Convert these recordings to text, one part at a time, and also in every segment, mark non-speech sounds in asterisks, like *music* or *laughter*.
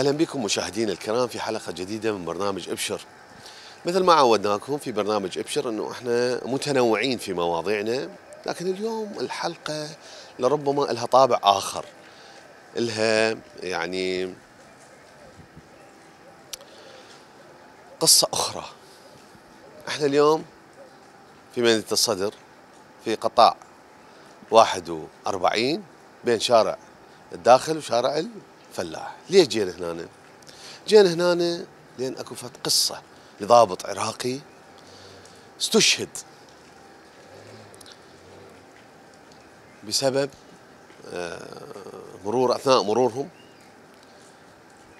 اهلا بكم مشاهدينا الكرام في حلقه جديده من برنامج ابشر. مثل ما عودناكم في برنامج ابشر انه احنا متنوعين في مواضيعنا، لكن اليوم الحلقه لربما لها طابع اخر. لها يعني قصه اخرى. احنا اليوم في مدينه الصدر في قطاع 41 بين شارع الداخل وشارع فلاح ليش جينا هنا جينا هنا لان اكو فت قصه لضابط عراقي استشهد بسبب آه، مرور اثناء مرورهم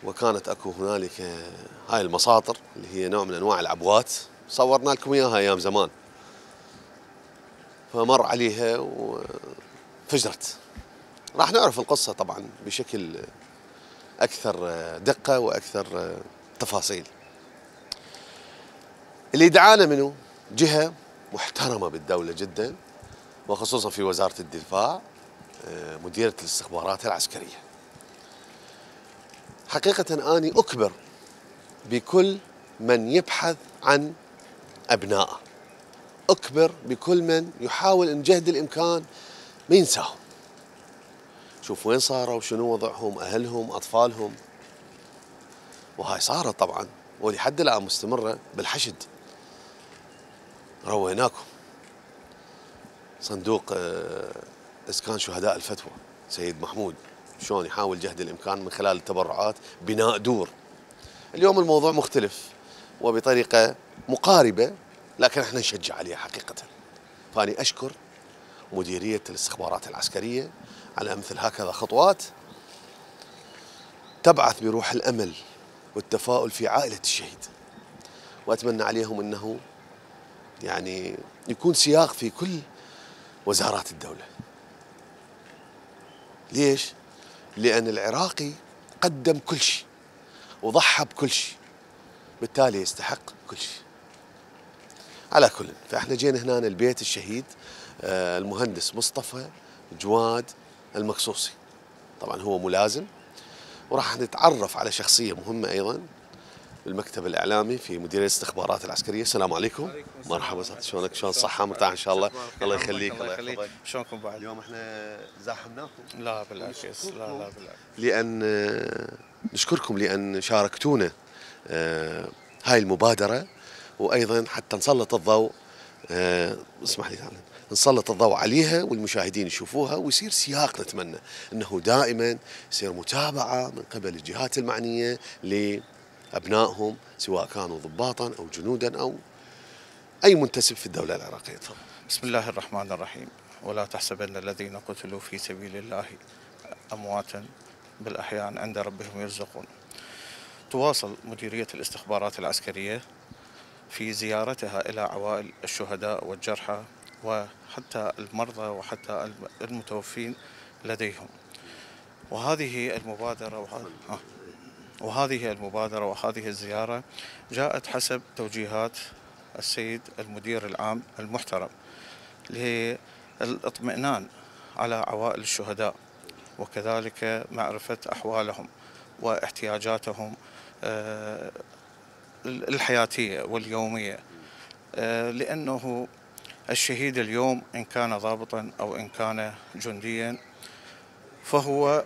وكانت اكو هنالك آه، هاي المساطر اللي هي نوع من انواع العبوات صورنا لكم اياها ايام زمان فمر عليها وفجرت آه، راح نعرف القصه طبعا بشكل اكثر آه، دقه واكثر آه، تفاصيل. اللي دعانا منه جهه محترمه بالدوله جدا وخصوصا في وزاره الدفاع آه، مديره الاستخبارات العسكريه. حقيقه اني اكبر بكل من يبحث عن ابنائه. اكبر بكل من يحاول ان جهد الامكان ما ينساهم. شوف وين صاروا شنو وضعهم أهلهم أطفالهم وهاي صارت طبعا ولحد الآن مستمرة بالحشد رويناكم صندوق آه، إسكان شهداء الفتوى سيد محمود شلون يحاول جهد الإمكان من خلال التبرعات بناء دور اليوم الموضوع مختلف وبطريقة مقاربة لكن احنا نشجع عليها حقيقة فأني أشكر مديرية الاستخبارات العسكرية على مثل هكذا خطوات تبعث بروح الأمل والتفاؤل في عائلة الشهيد وأتمنى عليهم أنه يعني يكون سياق في كل وزارات الدولة ليش؟ لأن العراقي قدم كل شيء وضحى بكل شيء بالتالي يستحق كل شيء على كل فاحنا جينا هنا البيت الشهيد آه، المهندس مصطفى جواد المقصوصي طبعا هو ملازم وراح نتعرف على شخصية مهمة أيضا بالمكتب الإعلامي في مديرية الاستخبارات العسكرية السلام عليكم مرحبا سعد شلونك شلون صحة مرتاح إن شاء الله الله يخليك الله يخليك شلونكم بعد اليوم احنا زاحمناكم لا بالعكس لا لا بالعكس لأن آه، نشكركم لأن شاركتونا آه، هاي المبادرة وأيضا حتى نسلط الضوء آه، اسمح لي تعلم نسلط الضوء عليها والمشاهدين يشوفوها ويصير سياق نتمنى انه دائما يصير متابعه من قبل الجهات المعنيه لابنائهم سواء كانوا ضباطا او جنودا او اي منتسب في الدوله العراقيه تفضل. بسم الله الرحمن الرحيم ولا تحسبن الذين قتلوا في سبيل الله امواتا بل عند ربهم يرزقون. تواصل مديريه الاستخبارات العسكريه في زيارتها إلى عوائل الشهداء والجرحى وحتى المرضى وحتى المتوفين لديهم وهذه المبادرة وهذه المبادرة وهذه الزيارة جاءت حسب توجيهات السيد المدير العام المحترم للاطمئنان على عوائل الشهداء وكذلك معرفة أحوالهم واحتياجاتهم آه، الحياتية واليومية آه، لأنه الشهيد اليوم إن كان ضابطا أو إن كان جنديا فهو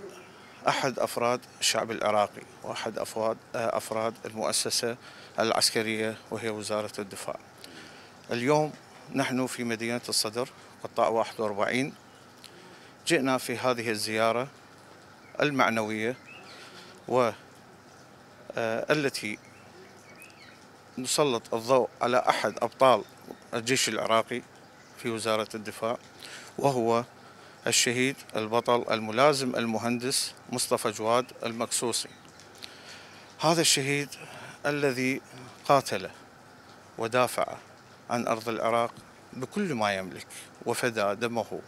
أحد أفراد الشعب العراقي وأحد أفراد, آه، أفراد المؤسسة العسكرية وهي وزارة الدفاع اليوم نحن في مدينة الصدر قطاع 41 جئنا في هذه الزيارة المعنوية والتي آه، نسلط الضوء على أحد أبطال الجيش العراقي في وزارة الدفاع وهو الشهيد البطل الملازم المهندس مصطفى جواد المكسوسي هذا الشهيد الذي قاتل ودافع عن أرض العراق بكل ما يملك وفدى دمه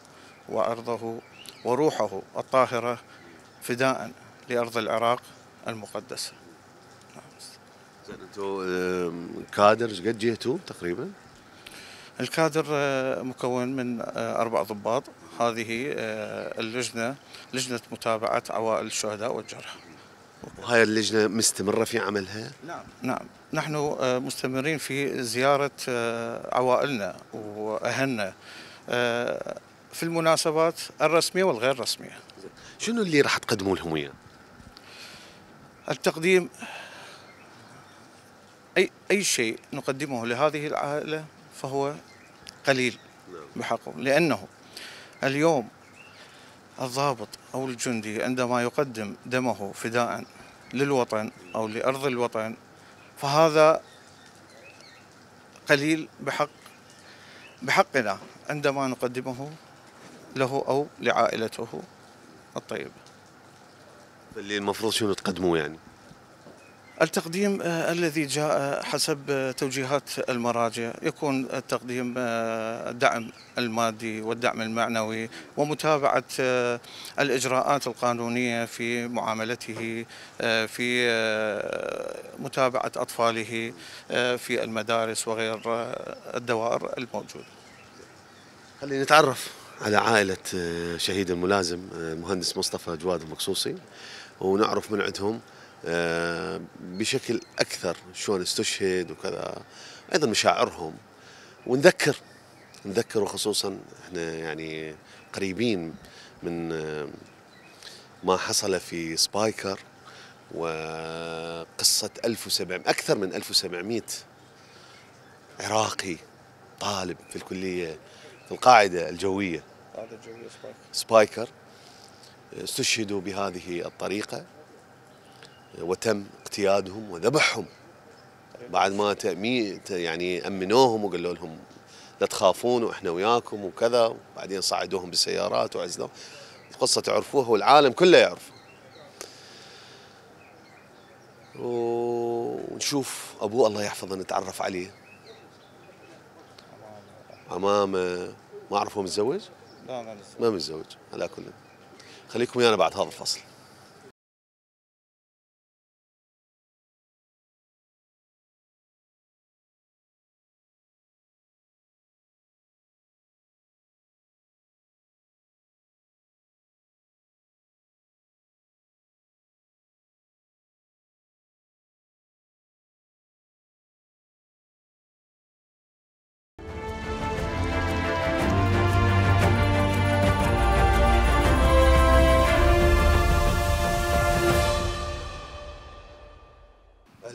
وأرضه وروحه الطاهرة فداء لأرض العراق المقدسة زين انتم كادر ايش قد جهتوا تقريبا؟ الكادر آه، مكون من آه، اربع ضباط هذه آه، اللجنه لجنه متابعه عوائل الشهداء والجرحى. وهي اللجنه مستمره في عملها؟ نعم نعم نحن مستمرين في زياره عوائلنا واهلنا في المناسبات الرسميه والغير رسميه. شنو اللي راح تقدموا لهم اياه؟ التقديم أي, أي شيء نقدمه لهذه العائلة فهو قليل نعم. بحقه لأنه اليوم الضابط أو الجندي عندما يقدم دمه فداء للوطن أو لأرض الوطن فهذا قليل بحق بحقنا عندما نقدمه له أو لعائلته الطيبة اللي المفروض شنو تقدموه يعني التقديم آه، الذي جاء حسب توجيهات المراجع يكون التقديم آه، الدعم المادي والدعم المعنوي ومتابعة آه، الإجراءات القانونية في معاملته في متابعة أطفاله في المدارس وغير الدوائر الموجودة خلينا نتعرف على عائلة شهيد الملازم مهندس مصطفى جواد المقصوصي ونعرف من عندهم آه، بشكل اكثر شلون استشهد وكذا ايضا مشاعرهم ونذكر نذكر وخصوصا احنا يعني قريبين من آه، ما حصل في سبايكر وقصة 1700 أكثر من 1700 عراقي طالب في الكلية في القاعدة الجوية القاعدة الجوية سبايكر آه، استشهدوا بهذه الطريقة وتم اقتيادهم وذبحهم بعد ما يعني أمنوهم وقالوا لهم لا تخافون واحنا وياكم وكذا وبعدين صعدوهم بالسيارات وعزلوهم القصة تعرفوها والعالم كله يعرف ونشوف أبوه الله يحفظه نتعرف عليه أمامه ما أعرف هو متزوج؟ لا ما متزوج ما متزوج على كل خليكم ويانا بعد هذا الفصل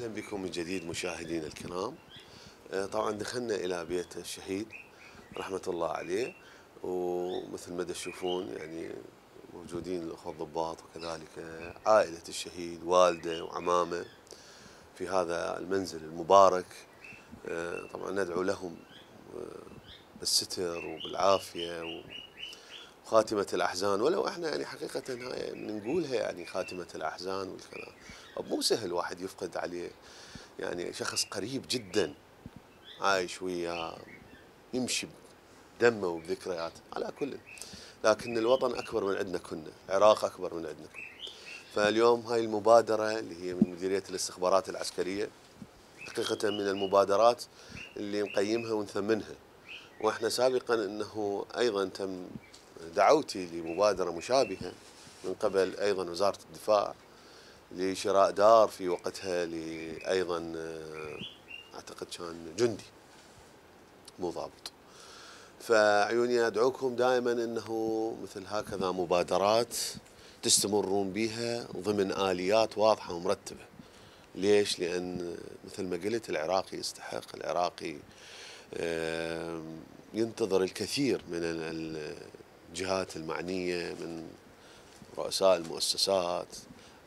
اهلا بكم من جديد مشاهدينا الكرام آه، طبعا دخلنا الى بيت الشهيد رحمه الله عليه ومثل ما تشوفون يعني موجودين الاخوه الضباط وكذلك عائله الشهيد والده وعمامه في هذا المنزل المبارك آه، طبعا ندعو لهم آه، بالستر وبالعافيه وخاتمه الاحزان ولو احنا يعني حقيقه هاي نقولها يعني خاتمه الاحزان والكلام مو سهل واحد يفقد عليه يعني شخص قريب جدا عايش وياه يمشي بدمه وبذكرياته على كل لكن الوطن اكبر من عندنا كنا، العراق اكبر من عندنا كنا. فاليوم هاي المبادره اللي هي من مديريه الاستخبارات العسكريه حقيقه من المبادرات اللي نقيمها ونثمنها. واحنا سابقا انه ايضا تم دعوتي لمبادره مشابهه من قبل ايضا وزاره الدفاع لشراء دار في وقتها ايضا آه، اعتقد كان جندي مو ضابط فعيوني ادعوكم دائما انه مثل هكذا مبادرات تستمرون بها ضمن اليات واضحه ومرتبه ليش لان مثل ما قلت العراقي يستحق العراقي ينتظر الكثير من الجهات المعنيه من رؤساء المؤسسات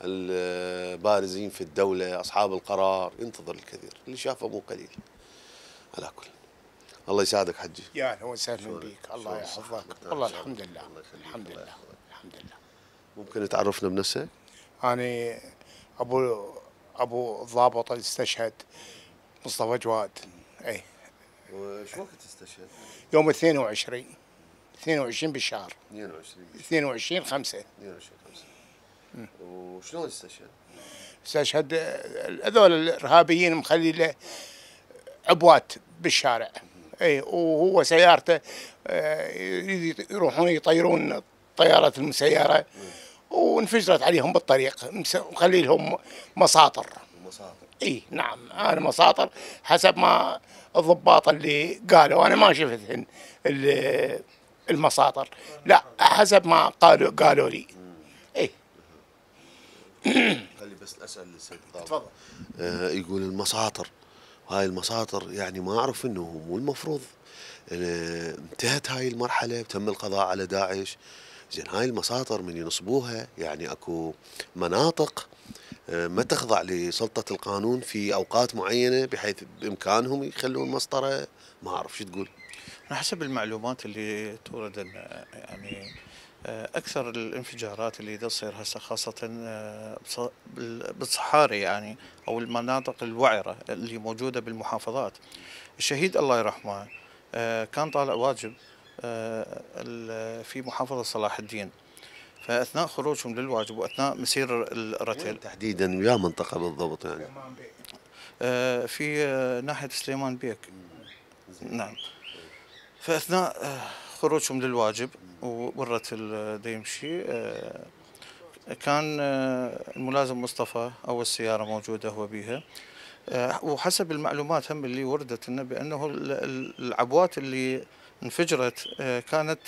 البارزين في الدولة أصحاب القرار ينتظر الكثير اللي شافه مو قليل على كل الله يساعدك حجي يا اهلا وسهلا بك الله يحفظك والله الحمد لله الحمد لله الحمد لله ممكن تعرفنا بنفسك؟ أنا أبو أبو الضابط اللي استشهد مصطفى جواد أي وش وقت استشهد؟ يوم 22 22 بالشهر 22 22 5 22 5 وشلون استشهد؟ استشهد هذول الارهابيين مخلي له عبوات بالشارع اي وهو سيارته آه، يروحون يطيرون طيارات المسيره وانفجرت عليهم بالطريق مخلي لهم مساطر مساطر اي نعم انا مساطر حسب ما الضباط اللي قالوا انا ما شفتهن المساطر لا حسب ما قالوا قالوا لي خلي بس اسال السيد تفضل آه يقول المساطر هاي المساطر يعني ما اعرف انه مو المفروض آه، انتهت هاي المرحله تم القضاء على داعش زين هاي المساطر من ينصبوها يعني اكو مناطق آه، ما تخضع لسلطة القانون في أوقات معينة بحيث بإمكانهم يخلون مسطرة ما أعرف شو تقول حسب المعلومات اللي تورد يعني آه، اكثر الانفجارات اللي تصير هسه خاصه آه، بالصحاري يعني او المناطق الوعره اللي موجوده بالمحافظات الشهيد الله يرحمه آه، كان طالع واجب في محافظه صلاح الدين فاثناء خروجهم للواجب واثناء مسير الرتل تحديدا ويا منطقه بالضبط يعني في ناحيه سليمان بيك نعم فاثناء خروجهم للواجب وورة آه، يمشي كان آه، الملازم مصطفى اول سياره موجوده هو بيها آه، وحسب المعلومات هم اللي وردت لنا بانه العبوات اللي انفجرت كانت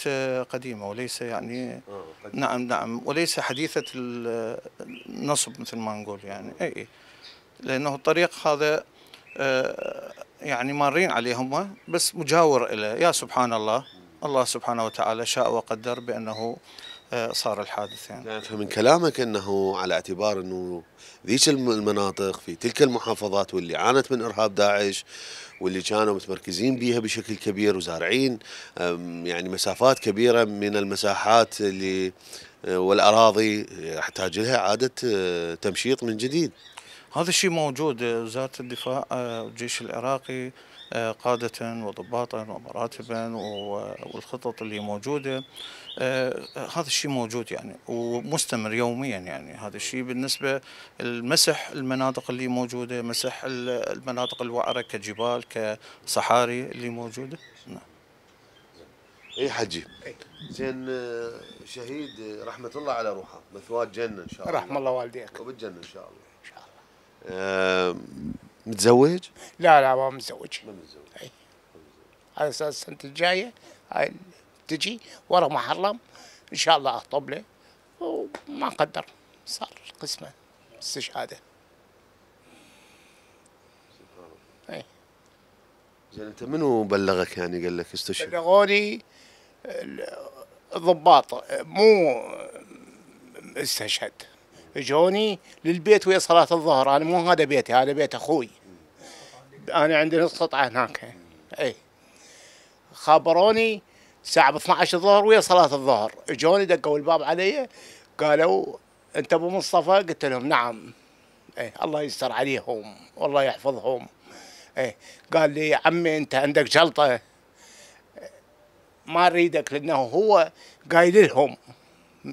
قديمه وليس يعني نعم نعم وليس حديثه النصب مثل ما نقول يعني اي لانه الطريق هذا يعني مارين عليه هم بس مجاور له يا سبحان الله الله سبحانه وتعالى شاء وقدر بأنه آه، صار الحادث يعني نعم فمن كلامك أنه على اعتبار أنه ذيك المناطق في تلك المحافظات واللي عانت من إرهاب داعش واللي كانوا متمركزين بيها بشكل كبير وزارعين يعني مسافات كبيرة من المساحات اللي آه، والأراضي يحتاج لها إعادة آه، تمشيط من جديد هذا الشيء موجود وزارة الدفاع والجيش العراقي آه، قادة وضباطا ومراتبا والخطط اللي موجودة آه، هذا الشيء موجود يعني ومستمر يوميا يعني هذا الشيء بالنسبة المسح المناطق اللي موجودة مسح المناطق الوعرة كجبال كصحاري اللي موجودة نعم اي حجي زين آه، شهيد رحمه الله على روحه مثواه جنه ان شاء الله رحم الله والديك وبالجنه ان شاء الله ان شاء الله متزوج؟ لا لا ما متزوج ما متزوج على اساس السنه الجايه هاي تجي ورا محرم ان شاء الله اخطب له وما قدر صار قسمه استشهاده اي زين انت منو بلغك يعني قال لك استشهد؟ بلغوني الضباط مو استشهد اجوني للبيت ويا صلاه الظهر انا مو هذا بيتي هذا بيت اخوي انا عندي نص قطعه هناك اي خبروني الساعه 12 الظهر ويا صلاه الظهر اجوني دقوا الباب علي قالوا انت ابو مصطفى قلت لهم نعم اي الله يستر عليهم والله يحفظهم اي قال لي عمي انت عندك جلطه ما اريدك لانه هو قايل لهم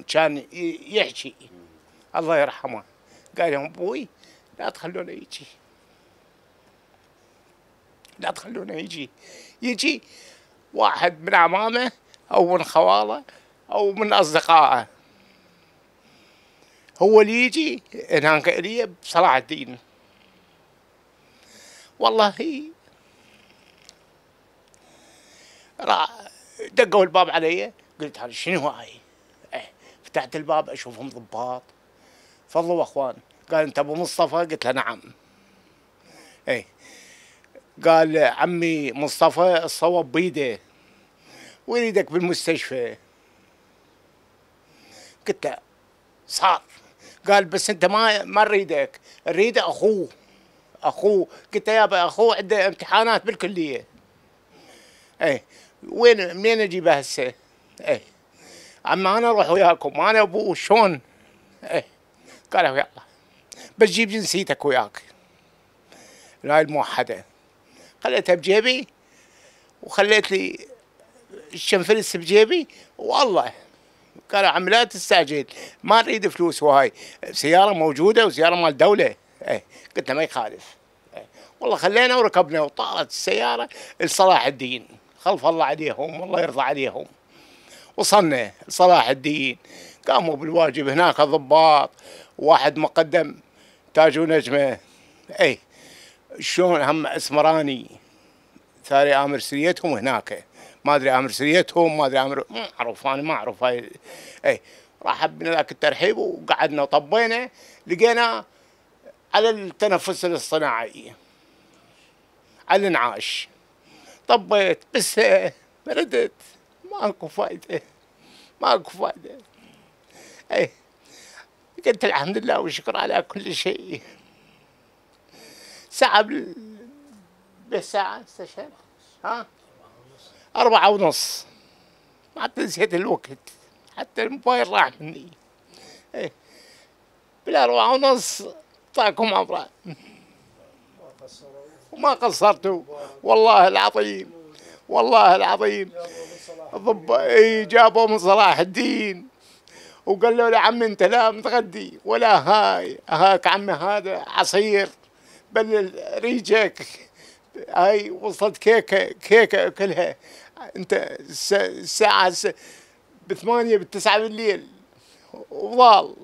كان يحكي الله يرحمه قال لهم ابوي لا تخلونه يجي لا تخلونه يجي يجي واحد من عمامه او من خواله او من اصدقائه هو اللي يجي هناك لي بصلاح الدين والله راح دقوا الباب علي قلت هذا شنو هاي إيه، فتحت الباب اشوفهم ضباط تفضلوا اخوان قال انت ابو مصطفى قلت له نعم اي قال عمي مصطفى الصواب بيده ويريدك بالمستشفى قلت له صار قال بس انت ما ما نريدك اريد اخوه اخوه قلت له يابا اخوه عنده امتحانات بالكليه اي وين منين اجيبه هسه؟ اي عم انا اروح وياكم انا ابو شلون؟ اي قالوا يلا بس جيب جنسيتك وياك هاي الموحدة خليتها بجيبي وخليت لي الشنفلس بجيبي والله قالوا عم لا تستعجل ما نريد فلوس وهاي سيارة موجودة وسيارة مال دولة ايه قلت له ما يخالف ايه. والله خلينا وركبنا وطارت السيارة لصلاح الدين خلف الله عليهم والله يرضى عليهم وصلنا لصلاح الدين قاموا بالواجب هناك ضباط واحد مقدم تاج ونجمه اي شلون هم اسمراني ثاني امر سريتهم هناك ما ادري امر سريتهم ما ادري امر ما اعرف انا ما اعرف هاي اي راح ذاك الترحيب وقعدنا وطبينا لقينا على التنفس الاصطناعي على الانعاش طبيت بس ردت ماكو فايده ماكو فايده اي قلت الحمد لله وشكر على كل شيء ساعة بال... بالساعة استشهد ها أربعة ونص ما تنسيت نسيت الوقت حتى الموبايل راح مني إيه. بالأربعة ونص طاكم أمره وما قصرتوا والله العظيم والله العظيم ضب إيه، جابوا من صلاح الدين وقال له يا عم انت لا متغدي ولا هاي هاك عمي هذا عصير بل ريجك هاي وصلت كيكه كيكه اكلها انت الساعه بثمانية بالتسعة بالليل وضال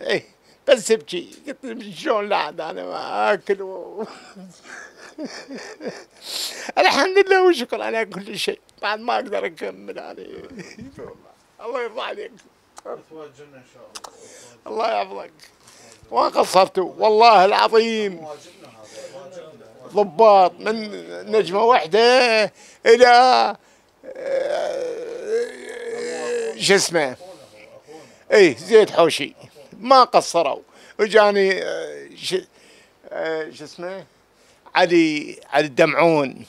ايه بس ابكي قلت له شلون لا انا ما اكل و... الحمد لله وشكرا على كل شيء بعد ما اقدر اكمل عليه يعني. *laughs* الله يرضى عليك الله يحفظك ما قصرتوا والله العظيم ضباط من نجمه واحده الى آه، شو اسمه اي زيد حوشي ما قصروا وجاني آه، آه، شو اسمه علي علي الدمعون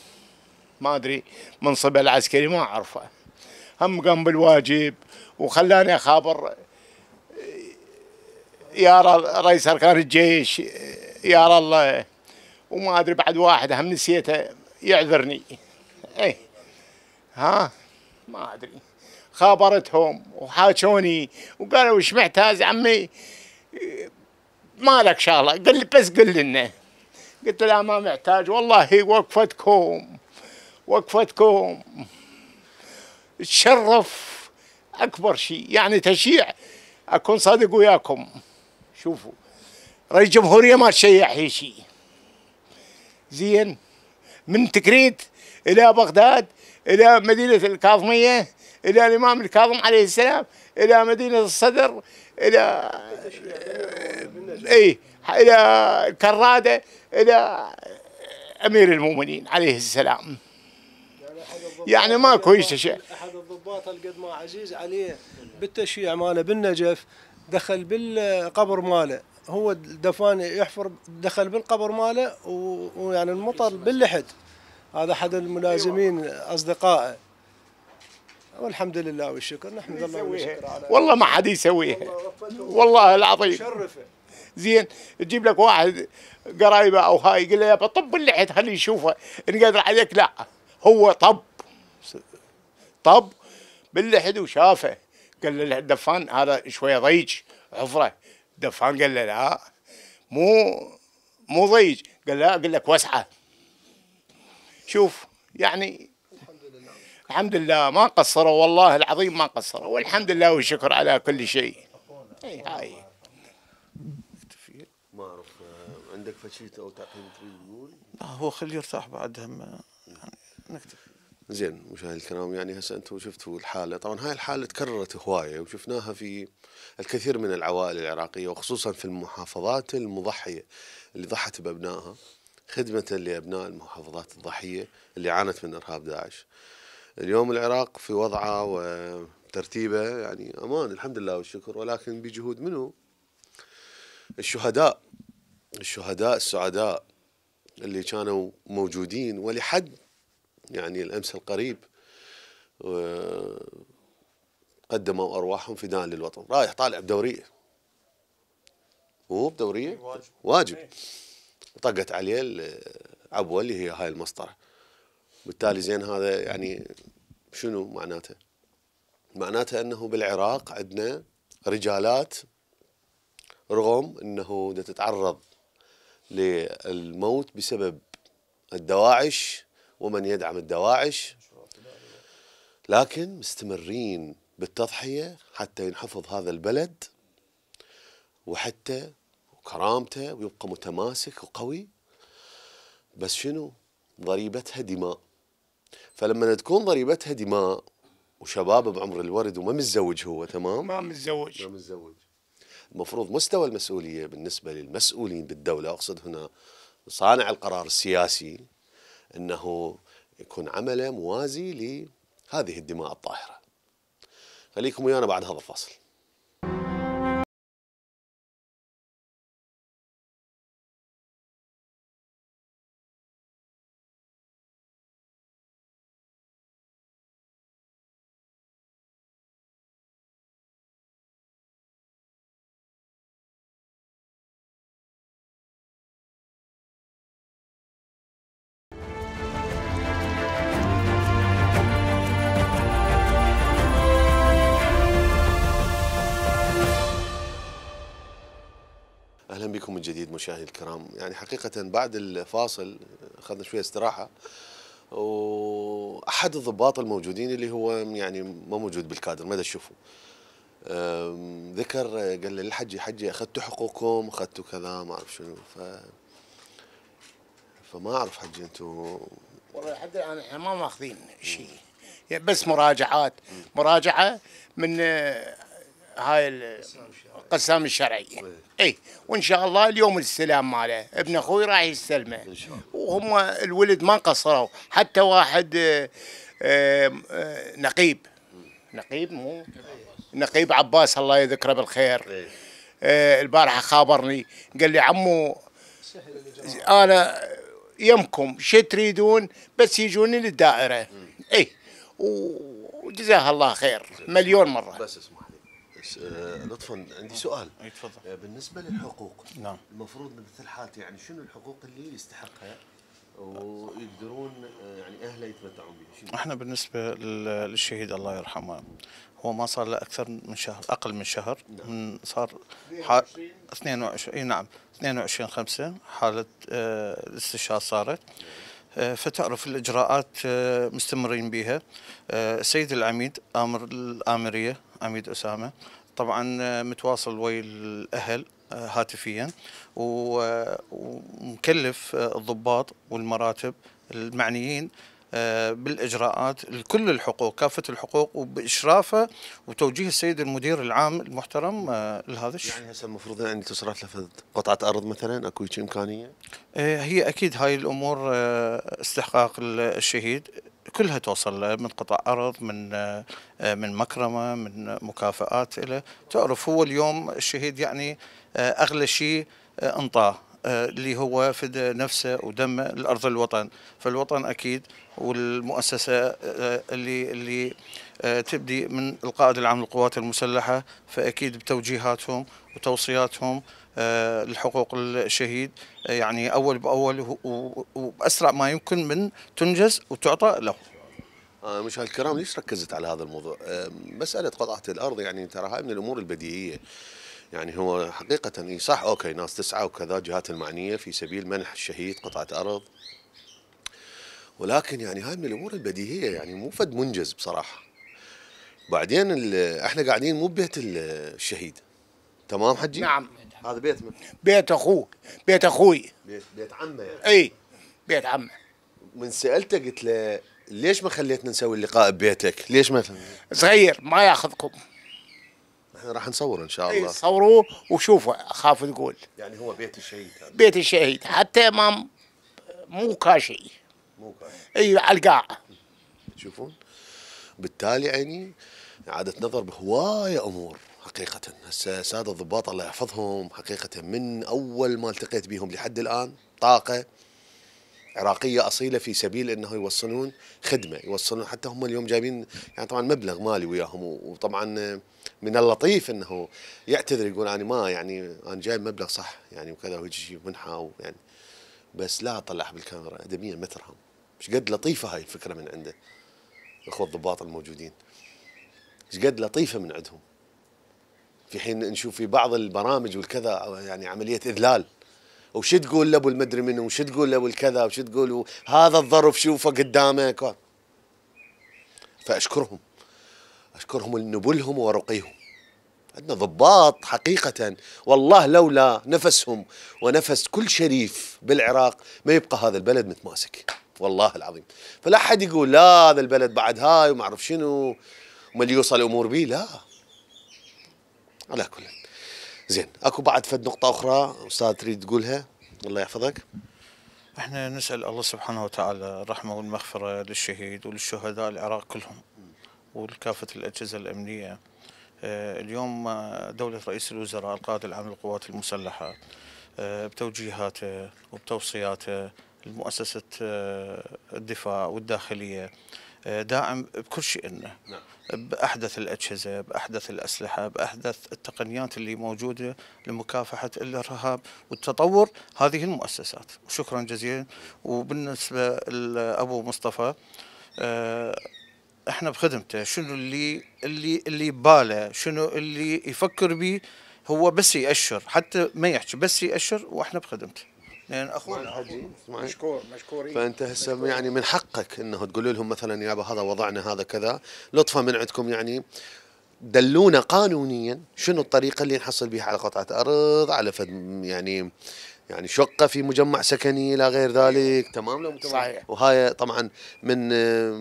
ما ادري منصبه العسكري ما اعرفه هم قام بالواجب وخلاني اخابر يا رئيس اركان الجيش يا الله وما ادري بعد واحد هم نسيته يعذرني اي ها ما ادري خابرتهم وحاكوني وقالوا وش معتاز عمي مالك شغله قل بس قل لنا قلت لا ما محتاج والله وقفتكم وقفتكم تشرف أكبر شيء يعني تشيع أكون صادق وياكم شوفوا رئيس الجمهوريه ما تشيع هي شيء زين من تكريت إلى بغداد إلى مدينة الكاظمية إلى الإمام الكاظم عليه السلام إلى مدينة الصدر إلى إي إلى كراده إلى أمير المؤمنين عليه السلام يعني ماكو هيك شيء احد الضباط القد ما عزيز عليه بالتشييع ماله بالنجف دخل بالقبر ماله هو دفاني يحفر دخل بالقبر ماله ويعني المطر باللحد هذا احد الملازمين أيوة. اصدقائه والحمد لله والشكر نحمد الله ونشكر على والله ما حد يسويها والله العظيم زين تجيب لك واحد قرايبه او هاي يقول له يا طب اللحد خليه يشوفه نقدر عليك لا هو طب طب باللحد وشافه قال له الدفان هذا شويه ضيج حفره الدفان قال له لا مو مو ضيج قال لا اقول لك وسعه شوف يعني الحمد لله الحمد لله ما قصروا والله العظيم ما قصروا والحمد لله والشكر على كل شيء اي هاي ما اعرف عندك فشيت او تعقيم تريد تقول هو خليه يرتاح بعد هم يعني نكتفي زين مشاهدي الكرام يعني هسه انتم شفتوا الحاله طبعا هاي الحاله تكررت هوايه وشفناها في الكثير من العوائل العراقيه وخصوصا في المحافظات المضحيه اللي ضحت بابنائها خدمه لابناء المحافظات الضحيه اللي عانت من ارهاب داعش. اليوم العراق في وضعه وترتيبه يعني امان الحمد لله والشكر ولكن بجهود منه؟ الشهداء الشهداء السعداء اللي كانوا موجودين ولحد يعني الأمس القريب قدموا أرواحهم فداء للوطن رايح طالع بدورية مو بدورية واجب, واجب. إيه. طقت عليه العبوة اللي هي هاي المسطرة بالتالي زين هذا يعني شنو معناته معناته أنه بالعراق عندنا رجالات رغم أنه تتعرض للموت بسبب الدواعش ومن يدعم الدواعش لكن مستمرين بالتضحية حتى ينحفظ هذا البلد وحتى وكرامته ويبقى متماسك وقوي بس شنو ضريبتها دماء فلما تكون ضريبتها دماء وشباب بعمر الورد وما متزوج هو تمام ما متزوج ما متزوج المفروض مستوى المسؤوليه بالنسبه للمسؤولين بالدوله اقصد هنا صانع القرار السياسي أنه يكون عمله موازي لهذه الدماء الطاهرة خليكم ويانا بعد هذا الفاصل اهلا بكم من جديد مشاهدي الكرام يعني حقيقه بعد الفاصل اخذنا شويه استراحه واحد الضباط الموجودين اللي هو يعني ما موجود بالكادر ما تشوفوا ذكر قال لي الحجي حجي اخذتوا حقوقكم اخذتوا كذا ما اعرف شنو ف فما اعرف حجي انتم والله لحد الان احنا ما ماخذين شيء بس مراجعات مراجعه من هاي القسام الشرعي اي وان شاء الله اليوم الاستلام ماله ابن اخوي راح يستلمه وهم الولد ما قصروا حتى واحد آه، آه، نقيب نقيب مو نقيب عباس الله يذكره بالخير إيه. آه، البارحه خابرني قال لي عمو انا يمكم شو تريدون بس يجوني للدائره اي وجزاه الله خير مليون مره بس اسمه آه، لطفا عندي سؤال اي آه، تفضل آه، بالنسبه للحقوق نعم المفروض مثل حالتي يعني شنو الحقوق اللي يستحقها ويقدرون يعني اهله يتمتعون بها احنا بالنسبه للشهيد الله يرحمه هو ما صار له اكثر من شهر اقل من شهر نعم. من صار 22 اي نعم 22 5 حاله الاستشهاد صارت نعم. فتعرف الاجراءات مستمرين بها السيد العميد امر الامريه عميد اسامه طبعا آه، متواصل ويا الاهل آه، هاتفيا آه، ومكلف الضباط والمراتب المعنيين بالاجراءات لكل الحقوق كافه الحقوق وباشرافه وتوجيه السيد المدير العام المحترم لهذا الشيء. يعني هسه المفروض ان يعني تصرف له قطعه ارض مثلا اكو امكانيه؟ هي اكيد هاي الامور استحقاق الشهيد كلها توصل له من قطع ارض من آه، من مكرمه من مكافئات له تعرف هو اليوم الشهيد يعني آه، اغلى شيء آه، انطاه اللي هو فدى نفسه ودمه لارض الوطن فالوطن اكيد والمؤسسه اللي اللي تبدي من القائد العام للقوات المسلحه فاكيد بتوجيهاتهم وتوصياتهم آه، لحقوق الشهيد آه، يعني أول بأول وبأسرع ما يمكن من تنجز وتعطى له آه، مشاهد الكرام ليش ركزت على هذا الموضوع مسألة قطعة الأرض يعني ترى هاي من الأمور البديهية يعني هو حقيقة إيه صح أوكي ناس تسعى وكذا جهات المعنية في سبيل منح الشهيد قطعة أرض ولكن يعني هاي من الأمور البديهية يعني مو فد منجز بصراحة بعدين احنا قاعدين مو ببيت الشهيد تمام حجي؟ نعم هذا بيت من؟ بيت اخوه بيت اخوي بيت بيت عمه يعني اي بيت عمه من سالته قلت له ليش ما خليتنا نسوي اللقاء ببيتك؟ ليش ما صغير ما ياخذكم احنا راح نصور ان شاء إيه، الله صوروه وشوفوا اخاف تقول يعني هو بيت الشهيد هذا. بيت الشهيد حتى امام مو كاشي مو كاشي اي على القاع تشوفون بالتالي يعني عادت نظر بهوايه امور حقيقة هسه سادة الضباط الله يحفظهم حقيقة من أول ما التقيت بهم لحد الآن طاقة عراقية أصيلة في سبيل أنه يوصلون خدمة يوصلون حتى هم اليوم جايبين يعني طبعا مبلغ مالي وياهم وطبعا من اللطيف أنه يعتذر يقول أنا ما يعني أنا جايب مبلغ صح يعني وكذا ويجي منحة يعني بس لا أطلعها بالكاميرا أدمية مترهم مش قد لطيفة هاي الفكرة من عنده اخوة الضباط الموجودين ايش قد لطيفة من عندهم في حين نشوف في بعض البرامج والكذا يعني عمليه اذلال وش تقول لابو المدري منه وش تقول لابو الكذا وش تقول هذا الظرف شوفه قدامك فاشكرهم اشكرهم لنبلهم ورقيهم عندنا ضباط حقيقة والله لولا نفسهم ونفس كل شريف بالعراق ما يبقى هذا البلد متماسك والله العظيم فلا أحد يقول لا هذا البلد بعد هاي وما أعرف شنو وما اللي يوصل الأمور بيه لا على كل زين اكو بعد فد نقطه اخرى استاذ تريد تقولها الله يحفظك احنا نسال الله سبحانه وتعالى الرحمه والمغفره للشهيد وللشهداء العراق كلهم ولكافه الاجهزه الامنيه آه، اليوم آه، دوله رئيس الوزراء القائد العام للقوات المسلحه آه، بتوجيهاته وبتوصياته لمؤسسه الدفاع والداخليه داعم بكل شيء لنا نعم. باحدث الاجهزه، باحدث الاسلحه، باحدث التقنيات اللي موجوده لمكافحه الارهاب والتطور هذه المؤسسات، وشكرا جزيلا وبالنسبه لابو مصطفى آه، احنا بخدمته شنو اللي اللي اللي بباله شنو اللي يفكر به هو بس يأشر حتى ما يحكي بس يأشر واحنا بخدمته لان اخونا مشكور مشكورين فانت هسه يعني من حقك انه تقول لهم مثلا يابا هذا وضعنا هذا كذا لطفا من عندكم يعني دلونا قانونيا شنو الطريقه اللي نحصل بها على قطعه ارض على فد يعني يعني شقه في مجمع سكني الى غير ذلك تمام لو صحيح وهاي طبعا من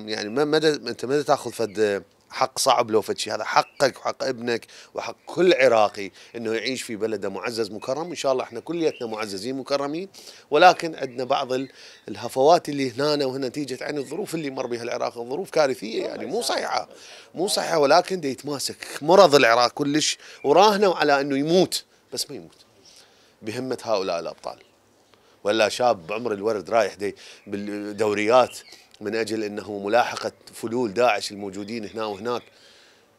يعني مدى انت مدى تاخذ فد حق صعب لو فد شيء هذا حقك وحق ابنك وحق كل عراقي انه يعيش في بلده معزز مكرم ان شاء الله احنا كليتنا معززين مكرمين ولكن عندنا بعض الهفوات اللي هنا وهنا نتيجه عن الظروف اللي مر بها العراق ظروف كارثيه يعني مو صحيحه مو صحيحه ولكن دي يتماسك مرض العراق كلش وراهنوا على انه يموت بس ما يموت بهمه هؤلاء الابطال ولا شاب بعمر الورد رايح دي بالدوريات من أجل أنه ملاحقة فلول داعش الموجودين هنا وهناك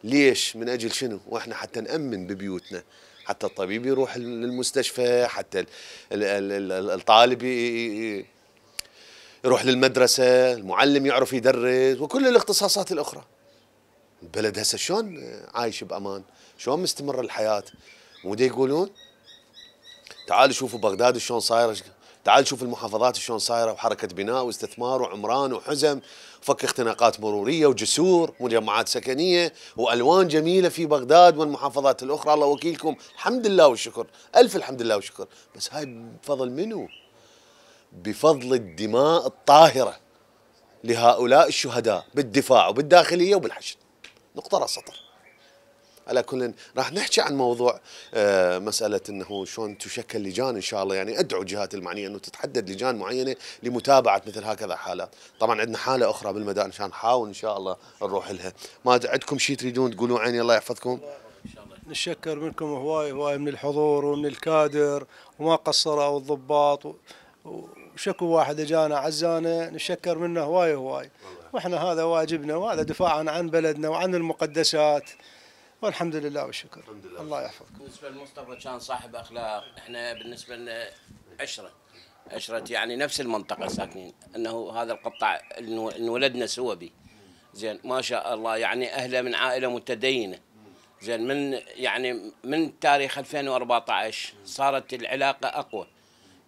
ليش من أجل شنو وإحنا حتى نأمن ببيوتنا حتى الطبيب يروح للمستشفى حتى الطالب يروح للمدرسة المعلم يعرف يدرس وكل الاختصاصات الأخرى البلد هسه شلون عايش بأمان شلون مستمرة الحياة مو يقولون تعالوا شوفوا بغداد شلون صايرة تعال شوف المحافظات شلون صايره وحركه بناء واستثمار وعمران وحزم فك اختناقات مروريه وجسور مجمعات سكنيه والوان جميله في بغداد والمحافظات الاخرى الله وكيلكم الحمد لله والشكر الف الحمد لله والشكر بس هاي بفضل منو بفضل الدماء الطاهره لهؤلاء الشهداء بالدفاع وبالداخليه وبالحشد نقطه راس سطر على كل راح نحكي عن موضوع آه، مساله انه شلون تشكل لجان ان شاء الله يعني ادعو الجهات المعنيه انه تتحدد لجان معينه لمتابعه مثل هكذا حالات، طبعا عندنا حاله اخرى بالمدائن عشان نحاول ان شاء الله نروح لها، ما عندكم شيء تريدون تقولون عيني الله يحفظكم؟ نشكر منكم هواي هواي من الحضور ومن الكادر وما قصروا الضباط وشكو واحد اجانا عزانا نشكر منه هواي هواي واحنا هذا واجبنا وهذا دفاعا عن بلدنا وعن المقدسات والحمد لله والشكر الحمد لله الله يحفظك بالنسبه لمصطفى كان صاحب اخلاق احنا بالنسبه لنا عشره عشرة يعني نفس المنطقه ساكنين انه هذا القطاع انولدنا سوا به زين ما شاء الله يعني اهله من عائله متدينه زين من يعني من تاريخ 2014 صارت العلاقه اقوى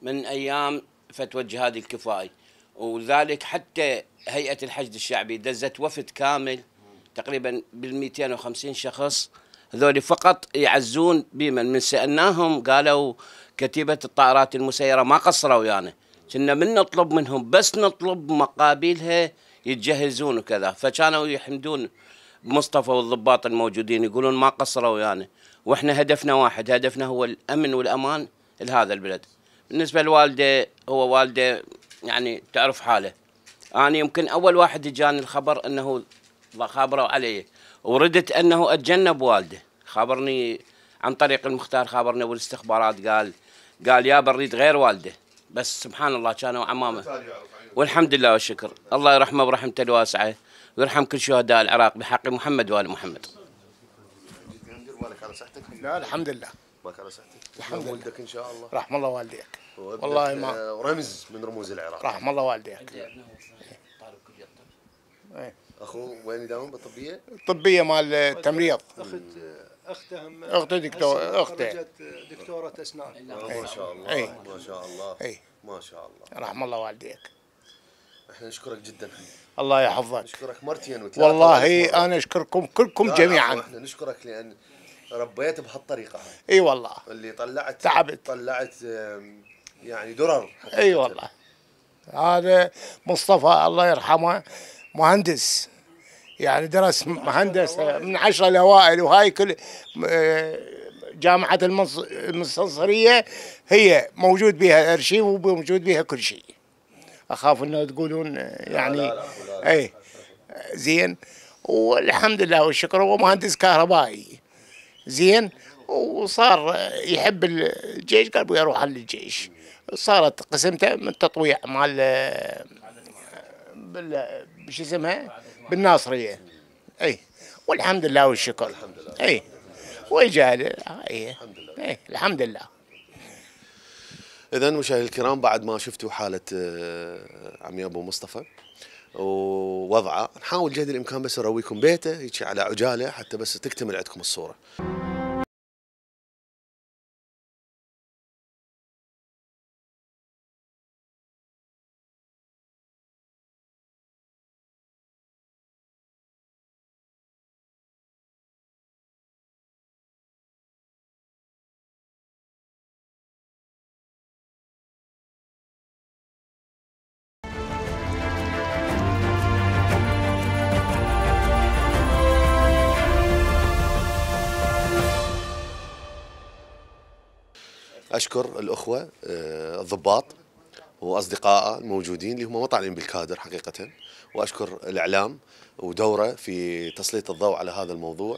من ايام فتوى الجهاد الكفائي ولذلك حتى هيئه الحشد الشعبي دزت وفد كامل تقريبا بال 250 شخص هذول فقط يعزون بمن من سالناهم قالوا كتيبه الطائرات المسيره ما قصروا يعني كنا من نطلب منهم بس نطلب مقابلها يتجهزون وكذا فكانوا يحمدون مصطفى والضباط الموجودين يقولون ما قصروا يعني واحنا هدفنا واحد هدفنا هو الامن والامان لهذا البلد بالنسبه لوالده هو والده يعني تعرف حاله انا يعني يمكن اول واحد اجاني الخبر انه الله خابره علي وردت انه اتجنب والده خابرني عن طريق المختار خابرني والاستخبارات قال قال يا بريد غير والده بس سبحان الله كانوا عمامه والحمد لله والشكر الله يرحمه برحمته الواسعه ويرحم كل شهداء العراق بحق محمد وال محمد لا الحمد لله بارك على صحتك الحمد لله والدك ان شاء الله رحم الله والديك والله ما رمز من رموز العراق رحم الله والديك اخوه وين يداوم بالطبيه؟ الطبيه مال طيب، التمريض اخته اخت اخته دكتور اخته دكتوره اسنان ما شاء الله أي. ما شاء الله أي. ما شاء الله رحم الله والديك احنا نشكرك جدا الله يحفظك نشكرك مرتين وثلاث والله انا اشكركم كلكم جميعا احنا نشكرك لان ربيت بهالطريقه هاي اي والله اللي طلعت تعبت طلعت يعني درر اي والله هذا مصطفى الله يرحمه مهندس يعني درس مهندس من عشرة الاوائل وهاي كل آه، جامعه المستنصريه هي موجود بها ارشيف وموجود بها كل شيء اخاف انه تقولون آه، يعني اي زين والحمد لله والشكر هو مهندس كهربائي زين وصار يحب الجيش قال ابوي اروح على الجيش صارت قسمته من تطويع مال آه، بال شو اسمها بالناصريه اي والحمد لله والشكر الحمد لله اي وجاء اي إيه. الحمد لله اذا مشاهدي الكرام بعد ما شفتوا حاله آه، عمي ابو مصطفى ووضعه نحاول جهد الامكان بس نرويكم بيته هيك على عجاله حتى بس تكتمل عندكم الصوره اشكر الاخوه آه، الضباط واصدقائه الموجودين اللي هم مطالعين بالكادر حقيقه واشكر الاعلام ودوره في تسليط الضوء على هذا الموضوع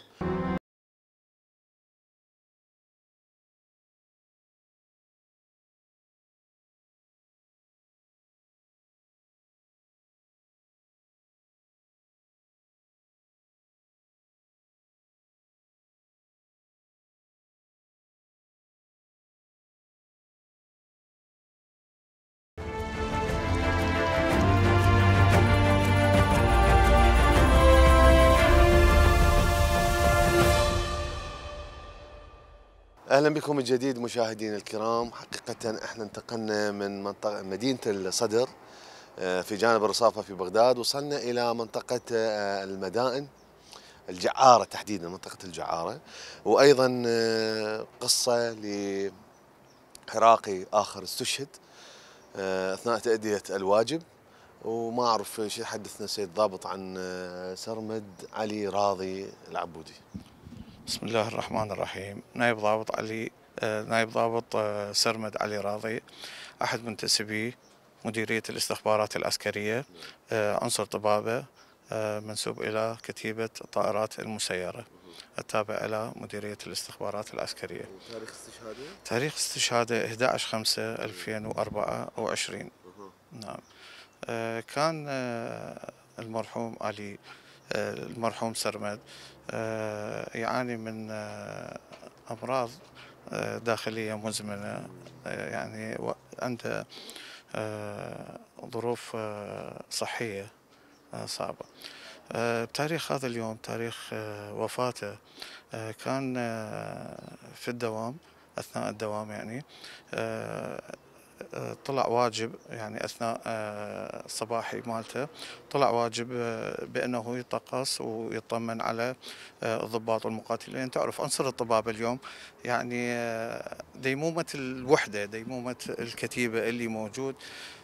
اهلا بكم من جديد مشاهدينا الكرام حقيقه احنا انتقلنا من منطقه مدينه الصدر آه، في جانب الرصافه في بغداد وصلنا الى منطقه آه، المدائن الجعاره تحديدا منطقه الجعاره وايضا آه، قصه لعراقي اخر استشهد اثناء تاديه الواجب وما اعرف شيء حدثنا سيد ضابط عن سرمد علي راضي العبودي بسم الله الرحمن الرحيم نائب ضابط علي آه، نائب ضابط آه، سرمد علي راضي أحد منتسبي مديرية الاستخبارات العسكرية آه، عنصر طبابة منسوب إلى كتيبة الطائرات المسيرة التابع إلى مديرية الاستخبارات العسكرية تاريخ استشهاده؟ تاريخ استشهاده 11 5 2024 نعم كان المرحوم علي المرحوم سرمد آه، يعاني من آه، أمراض آه، داخلية مزمنة يعني عنده ظروف صحية صعبة بتاريخ هذا اليوم تاريخ وفاته كان في الدوام أثناء الدوام يعني طلع واجب يعني اثناء آه، صباحي مالته طلع واجب آه، بانه يتقص ويطمن على آه، الضباط والمقاتلين تعرف عنصر الطباب اليوم يعني ديمومه الوحده ديمومه الكتيبه اللي موجود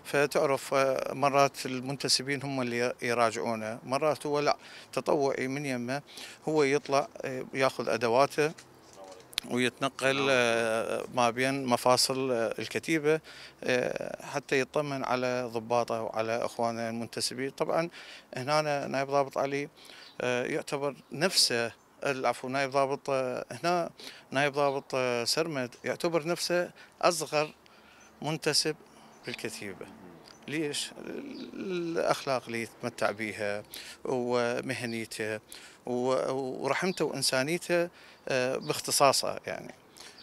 فتعرف مرات المنتسبين هم اللي يراجعونه مرات هو لا تطوعي من يمه هو يطلع ياخذ ادواته ويتنقل نعم. آه، ما بين مفاصل آه، الكتيبة آه، حتى يطمن على ضباطه وعلى أخوانه المنتسبين طبعا هنا نائب ضابط علي يعتبر نفسه العفو نائب ضابط هنا نائب ضابط سرمد يعتبر نفسه أصغر منتسب بالكتيبة ليش؟ الاخلاق اللي يتمتع بها ومهنيته ورحمته وانسانيته آه، باختصاصه يعني.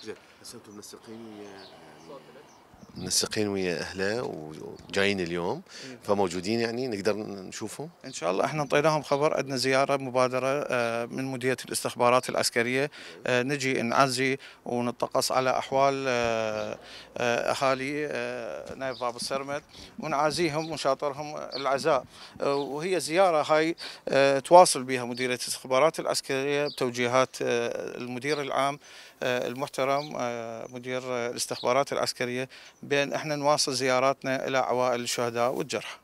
زين، بس انتم منسقين آه، آه، منسقين ويا اهله وجايين اليوم فموجودين يعني نقدر نشوفهم ان شاء الله احنا انطيناهم خبر عندنا زياره مبادره آه، من مديريه الاستخبارات العسكريه آه، نجي نعزي ونتقص على احوال آه، اهالي نايف باب السرمد ونعازيهم ونشاطرهم العزاء وهي زياره هاي تواصل بها مديريه الاستخبارات العسكريه بتوجيهات المدير العام آه، المحترم آه، مدير الاستخبارات العسكريه بان احنا نواصل زياراتنا الى عوائل الشهداء والجرحى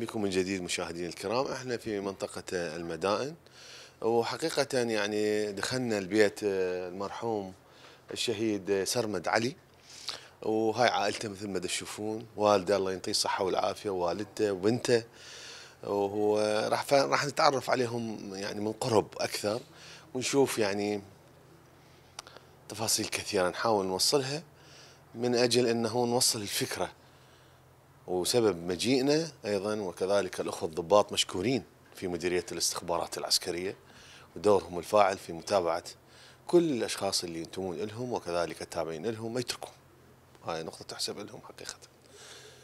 بكم من جديد مشاهدينا الكرام احنا في منطقة المدائن وحقيقة يعني دخلنا البيت آه، المرحوم الشهيد آه، سرمد علي وهاي عائلته مثل ما تشوفون والده الله يعطيه الصحة والعافية ووالدته وبنته وهو راح راح نتعرف عليهم يعني من قرب أكثر ونشوف يعني تفاصيل كثيرة نحاول نوصلها من أجل أنه نوصل الفكرة وسبب مجيئنا أيضا وكذلك الأخوة الضباط مشكورين في مديرية الاستخبارات العسكرية ودورهم الفاعل في متابعة كل الأشخاص اللي ينتمون لهم وكذلك التابعين لهم ما يتركهم هاي نقطة تحسب لهم حقيقة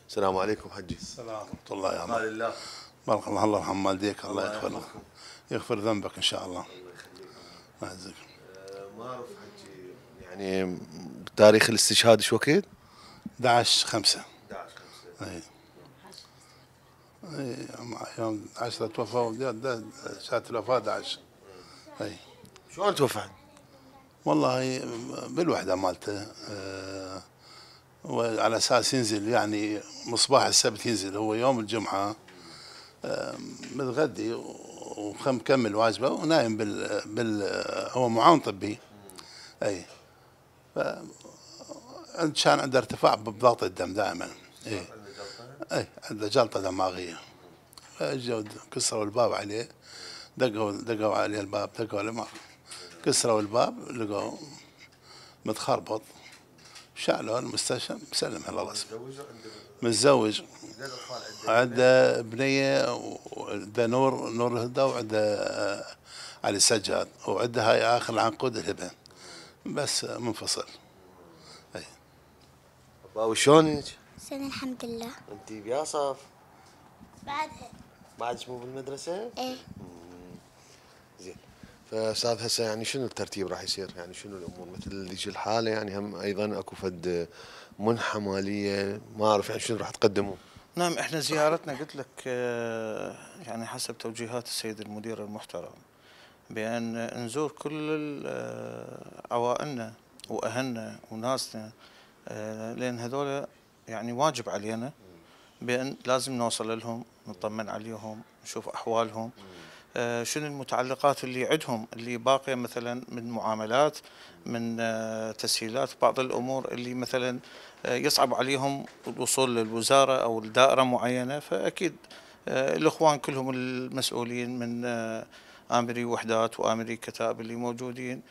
السلام عليكم حجي السلام ورحمة الله يا عمر الله بارك الله الله يرحم والديك الله يغفر لك يغفر ذنبك إن شاء الله الله يعزك آه، ما أعرف حجي يعني تاريخ الاستشهاد شو وقت؟ 11 5 اي اي يوم 10 توفى ساعة الوفاة 11 اي شلون توفى؟ والله بالوحدة مالته آه وعلى اساس ينزل يعني مصباح السبت ينزل هو يوم الجمعه آه، متغدي ومكمل واجبه ونايم بال بال هو معاون طبي اي ف كان عنده ارتفاع بضغط الدم دائما اي اي عنده جلطه دماغيه اجوا إيه، كسروا الباب عليه دقوا دقوا عليه الباب دقوا عليه ما كسروا الباب لقوا متخربط شعلوا المستشفى على الله متزوج عنده بنيه وعنده نور نور الهدى وعنده آه، علي سجاد وعنده هاي اخر العنقود الهبه بس منفصل اي وشلون سنة الحمد لله انت بيا صف بعدها بعدك مو بالمدرسه؟ ايه زين فاستاذ هسه يعني شنو الترتيب راح يصير؟ يعني شنو الامور؟ مثل ذيك الحاله يعني هم ايضا اكو فد منحه ماليه ما اعرف يعني شنو راح تقدموا؟ نعم احنا زيارتنا قلت لك آه، يعني حسب توجيهات السيد المدير المحترم بان نزور كل عوائلنا آه، واهلنا وناسنا آه، لان هذول يعني واجب علينا بأن لازم نوصل لهم نطمن عليهم نشوف أحوالهم آه، شنو المتعلقات اللي عندهم اللي باقية مثلا من معاملات من آه، تسهيلات بعض الأمور اللي مثلا آه، يصعب عليهم الوصول للوزارة أو لدائرة معينة فأكيد الإخوان كلهم المسؤولين من آمري وحدات وآمري كتاب اللي موجودين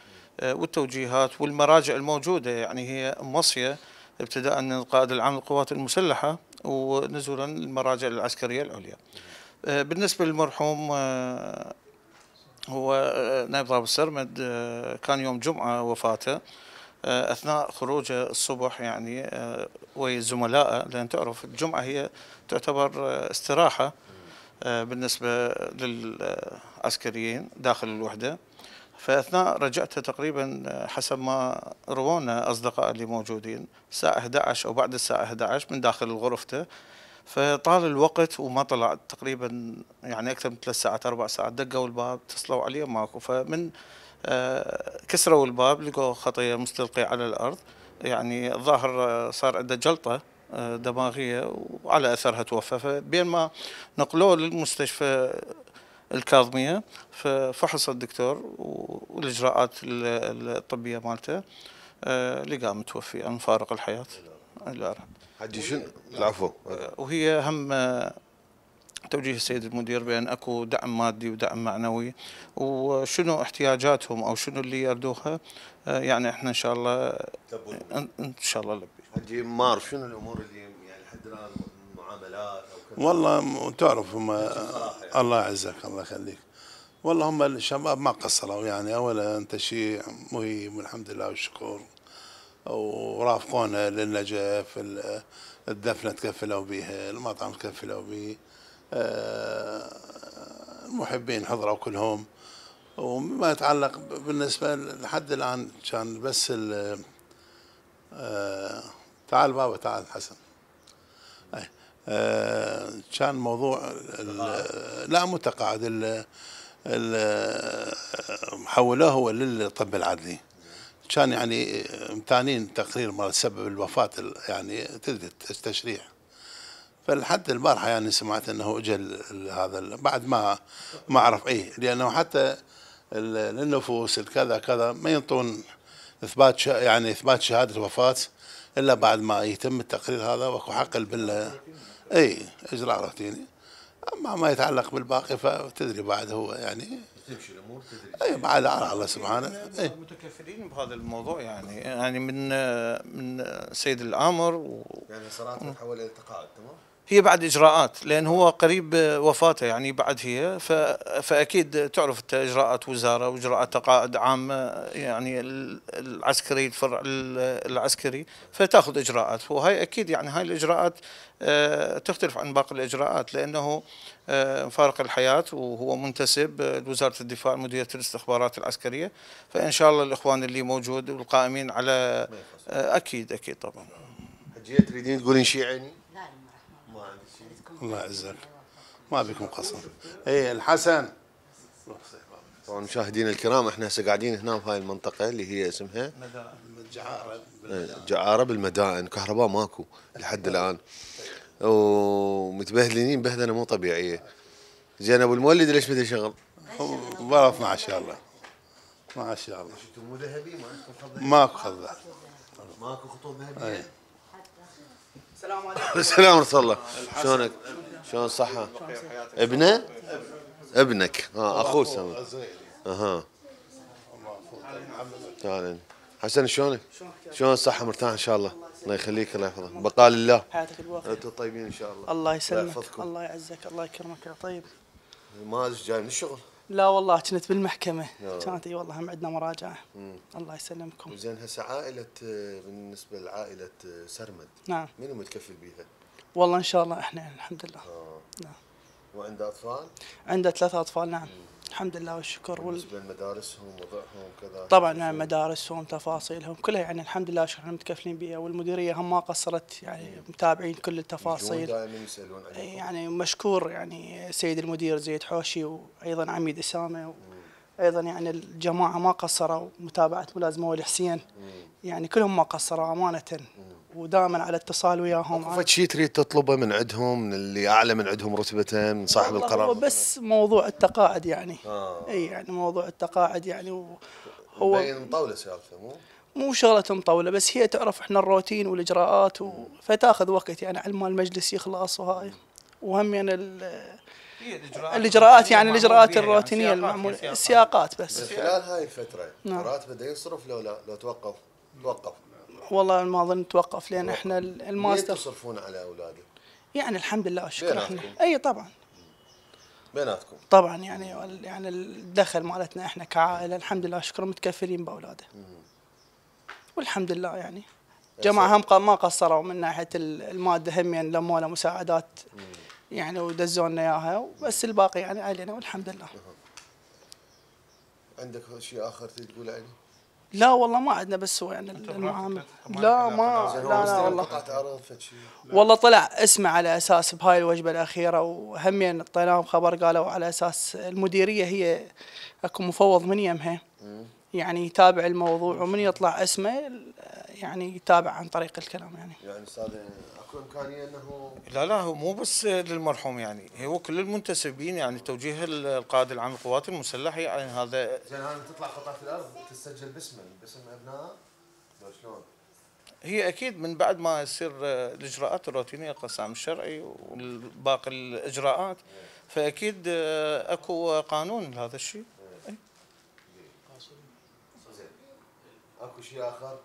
والتوجيهات والمراجع الموجودة يعني هي موصية ابتداء من قائد العام للقوات المسلحة ونزولا المراجع العسكرية العليا آه، بالنسبة للمرحوم آه، هو آه، نائب ضابط سرمد كان يوم جمعة وفاته اثناء خروجه الصبح يعني ويا زملائه لان تعرف الجمعه هي تعتبر استراحه بالنسبه للعسكريين داخل الوحده فاثناء رجعتها تقريبا حسب ما روانا اصدقاء اللي موجودين الساعه 11 او بعد الساعه 11 من داخل غرفته فطال الوقت وما طلع تقريبا يعني اكثر من ثلاث ساعات اربع ساعات دقوا الباب اتصلوا علي ماكو فمن آه، كسروا الباب لقوا خطيه مستلقيه على الارض يعني الظاهر آه، صار عنده جلطه آه، دماغيه وعلى اثرها توفى فبين ما نقلوه للمستشفى الكاظميه ففحص الدكتور والاجراءات الطبيه مالته آه، لقى متوفي عن فارق الحياه الله يرحمه حجي شنو العفو وهي هم آه، توجيه السيد المدير بان اكو دعم مادي ودعم معنوي وشنو احتياجاتهم او شنو اللي يردوها آه، يعني احنا ان شاء الله ان شاء الله لبي. حجي مار شنو الامور اللي يعني لحد الان معاملات والله تعرف هم الله يعزك الله يخليك والله هم الشباب ما قصروا يعني اولا انت شيء مهيب والحمد لله والشكر ورافقونا للنجف الدفنة تكفلوا بها المطعم تكفلوا به المحبين آه، حضروا كلهم وما يتعلق بالنسبة لحد الآن كان بس ال آه، تعال بابا تعال حسن أي. آه، كان موضوع لا متقاعد حولوه هو للطب العدلي كان يعني امتانين تقرير مال سبب الوفاه يعني تدري فلحد البارحه يعني سمعت انه اجل هذا بعد ما ما اعرف ايه لانه حتى للنفوس الكذا كذا ما ينطون اثبات يعني اثبات شهاده وفاه الا بعد ما يتم التقرير هذا واكو حق البله اي اجراء روتيني اما ما يتعلق بالباقي فتدري بعد هو يعني تمشي الامور تدري اي بعد على الله سبحانه اي متكفلين بهذا الموضوع يعني يعني من من سيد الامر و... يعني صراحه تحول الى تقاعد تمام هي بعد اجراءات لان هو قريب وفاته يعني بعد هي فاكيد تعرف انت اجراءات وزاره واجراءات تقاعد عامه يعني العسكري الفرع العسكري فتاخذ اجراءات وهي اكيد يعني هاي الاجراءات آه، تختلف عن باقي الاجراءات لانه آه، فارق الحياه وهو منتسب آه، لوزاره الدفاع مديريه الاستخبارات العسكريه فان شاء الله الاخوان اللي موجود والقائمين على اكيد اكيد طبعا. حجيه تريدين تقولين شيء عيني؟ الله يعزك ما بكم قصر اي الحسن طبعا مشاهدينا الكرام احنا هسه قاعدين هنا في هاي المنطقه اللي هي اسمها جعاره بالمدائن كهرباء ماكو لحد الان ومتبهدلين بهدله مو طبيعيه زين ابو المولد ليش بده شغل؟ ظرف ما شاء الله ما شاء الله مو ذهبي ما عندكم ذهبي ماكو ذهبي ماكو خطوط ذهبيه إيه. السلام عليكم *laughs* السلام ورحمه الله شلونك؟ شلون صحة؟ ابنه؟ ابنك ها اخوه سامي اها تعال حسن شلونك؟ شلون الصحة مرتاح ان شاء الله؟ الله يخليك الله يحفظك بقال الله حياتك الوافية انتم طيبين ان شاء الله الله يسلمك الله يعزك الله يكرمك يا طيب مازج جاي من الشغل لا والله كنت بالمحكمة كانت اي والله هم عندنا مراجعة مم. الله يسلمكم زين هسه عائلة آه، بالنسبة لعائلة آه، سرمد نعم من متكفل بيها؟ والله ان شاء الله احنا الحمد لله آه. نعم وعنده اطفال؟ عنده ثلاثة اطفال نعم مم. الحمد لله والشكر وال... بالنسبه لمدارسهم وضعهم كذا طبعا نعم مدارسهم تفاصيلهم كلها يعني الحمد لله شكرا متكفلين بها والمديريه هم ما قصرت يعني إيه. متابعين كل التفاصيل دائما يسالون إيه، يعني مشكور يعني سيد المدير زيد حوشي وايضا عميد اسامه ايضا يعني الجماعه ما قصروا متابعه ملازمه حسين يعني كلهم ما قصروا امانه مم. ودائما على اتصال وياهم فد شيء تريد تطلبه من عندهم من اللي اعلى من عندهم رتبه من صاحب القرار هو بس موضوع التقاعد يعني آه. اي يعني موضوع التقاعد يعني هو مطوله سالفه مو مو شغله مطوله بس هي تعرف احنا الروتين والاجراءات و... فتاخذ وقت يعني على ما المجلس يخلص وهاي وهم يعني ال... الاجراءات, الإجراءات يعني الاجراءات يعني الروتينيه يعني المعموله السياقات, بس خلال هاي الفتره نعم. راتبه يصرف لو لا لو توقف توقف والله ما اظن توقف لان احنا الماستر ليه تصرفون على اولادك؟ يعني الحمد لله والشكر احنا اي طبعا بيناتكم طبعا يعني يعني الدخل مالتنا احنا كعائله الحمد لله شكرا متكفلين باولاده والحمد لله يعني جماعة هم ما قصروا من ناحية المادة هم يعني لموا لنا مساعدات يعني ودزونا اياها بس الباقي يعني علينا والحمد لله. عندك شيء اخر تقول عليه؟ لا والله ما عندنا بس هو يعني المعامل لا ما لا لا والله والله طلع اسمه على اساس بهاي الوجبه الاخيره وهمين اعطيناهم خبر قالوا على اساس المديريه هي اكو مفوض من يمها يعني يتابع الموضوع ومن يطلع اسمه يعني يتابع عن طريق الكلام يعني يعني استاذ اكو امكانيه انه لا لا هو مو بس للمرحوم يعني هو كل المنتسبين يعني توجيه القائد العام للقوات المسلحه يعني هذا زين هذا تطلع قطعه الارض تسجل باسمه باسم ابناء شلون؟ هي اكيد من بعد ما يصير الاجراءات الروتينيه القسام الشرعي والباقي الاجراءات إيه. فاكيد آه، اكو قانون لهذا الشيء إيه. إيه. اكو شيء اخر